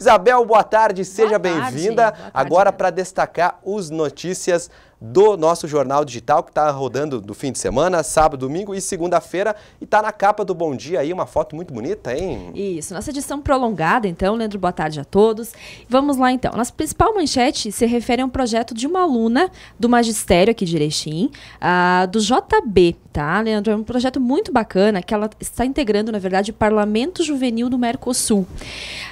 Isabel, boa tarde, seja bem-vinda. Agora para destacar os notícias do nosso jornal digital que está rodando do fim de semana, sábado, domingo e segunda-feira e está na capa do Bom Dia aí, uma foto muito bonita, hein? Isso, nossa edição prolongada então, Leandro, boa tarde a todos. Vamos lá então, nossa principal manchete se refere a um projeto de uma aluna do magistério aqui de Erechim, uh, do JB, tá, Leandro? É um projeto muito bacana que ela está integrando, na verdade, o Parlamento Juvenil do Mercosul.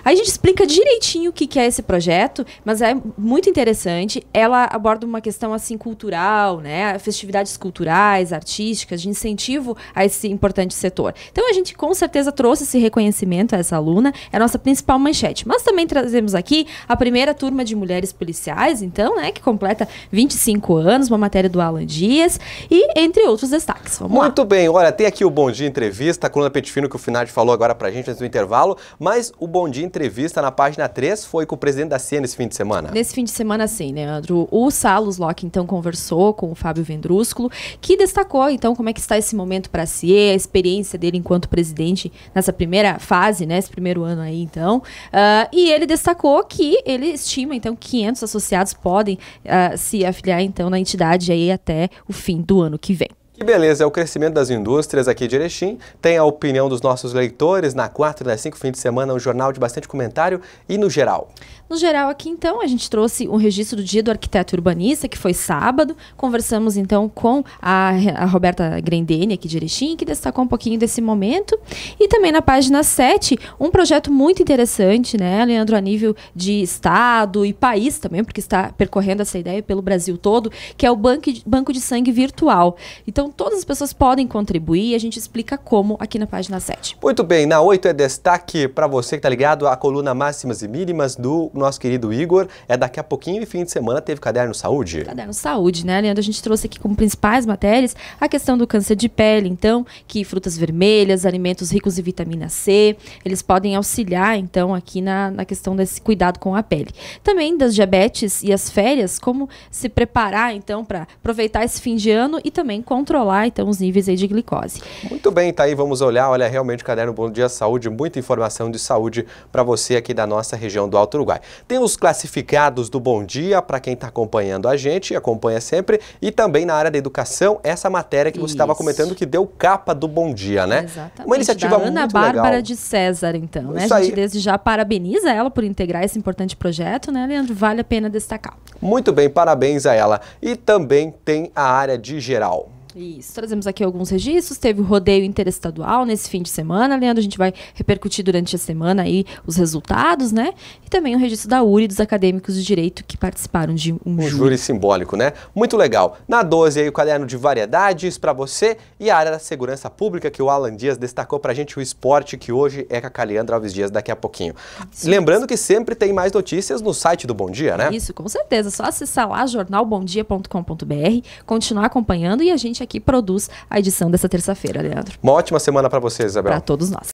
Aí a gente explica direitinho o que, que é esse projeto, mas é muito interessante. Ela aborda uma questão assim cultural, né? Festividades culturais, artísticas, de incentivo a esse importante setor. Então a gente com certeza trouxe esse reconhecimento a essa aluna, é a nossa principal manchete. Mas também trazemos aqui a primeira turma de mulheres policiais, então, né, que completa 25 anos, uma matéria do Alan Dias e entre outros destaques. Vamos Muito lá. bem, olha, tem aqui o Bom Dia Entrevista, a coluna Petifino que o Finardi falou agora pra gente antes do intervalo, mas o Bom Dia Entrevista na página 3 foi com o presidente da CIA nesse fim de semana. Nesse fim de semana sim, Leandro. O Salos Locke, então, conversou com o Fábio Vendrúsculo, que destacou então como é que está esse momento para a CIE, a experiência dele enquanto presidente nessa primeira fase, né, esse primeiro ano aí então. Uh, e ele destacou que ele estima então 500 associados podem uh, se afiliar então na entidade aí até o fim do ano que vem. E beleza, é o crescimento das indústrias aqui de Erechim, tem a opinião dos nossos leitores na quarta e na cinco fins de semana, um jornal de bastante comentário e no geral. No geral aqui então, a gente trouxe o um registro do dia do arquiteto urbanista, que foi sábado, conversamos então com a, a Roberta Grendene aqui de Erechim, que destacou um pouquinho desse momento, e também na página 7, um projeto muito interessante, né, Leandro, a nível de estado e país também, porque está percorrendo essa ideia pelo Brasil todo, que é o banco de, banco de sangue virtual. Então então, todas as pessoas podem contribuir e a gente explica como aqui na página 7. Muito bem, na 8 é destaque para você que está ligado à coluna Máximas e Mínimas do nosso querido Igor. É daqui a pouquinho e fim de semana teve Caderno Saúde. Caderno Saúde, né, Leandro? A gente trouxe aqui como principais matérias a questão do câncer de pele, então, que frutas vermelhas, alimentos ricos em vitamina C, eles podem auxiliar, então, aqui na, na questão desse cuidado com a pele. Também das diabetes e as férias, como se preparar, então, para aproveitar esse fim de ano e também controlar controlar então os níveis de glicose. Muito bem, tá aí, vamos olhar, olha realmente o caderno Bom Dia Saúde, muita informação de saúde para você aqui da nossa região do Alto Uruguai. Tem os classificados do Bom Dia para quem está acompanhando a gente, acompanha sempre, e também na área da educação, essa matéria que você estava comentando que deu capa do Bom Dia, né? Exatamente. Uma iniciativa da Ana muito Bárbara legal. de César, então, né? Isso a gente aí. desde já parabeniza ela por integrar esse importante projeto, né, Leandro? Vale a pena destacar. Muito bem, parabéns a ela. E também tem a área de geral. Isso. Então, trazemos aqui alguns registros. Teve o rodeio interestadual nesse fim de semana. Leandro, a gente vai repercutir durante a semana aí os resultados, né? E também o registro da URI dos acadêmicos de direito que participaram de um, um júri. júri simbólico, né? Muito legal. Na 12 aí o caderno de variedades para você e a área da segurança pública que o Alan Dias destacou pra gente o esporte que hoje é com a Caliandra Alves Dias daqui a pouquinho. Isso, Lembrando isso. que sempre tem mais notícias no site do Bom Dia, né? Isso, com certeza. É só acessar lá jornalbomdia.com.br, continuar acompanhando e a gente aqui que produz a edição dessa terça-feira, Leandro. Uma ótima semana para você, Isabel. Para todos nós.